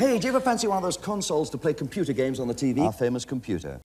Hey, do you ever fancy one of those consoles to play computer games on the TV? Our famous computer.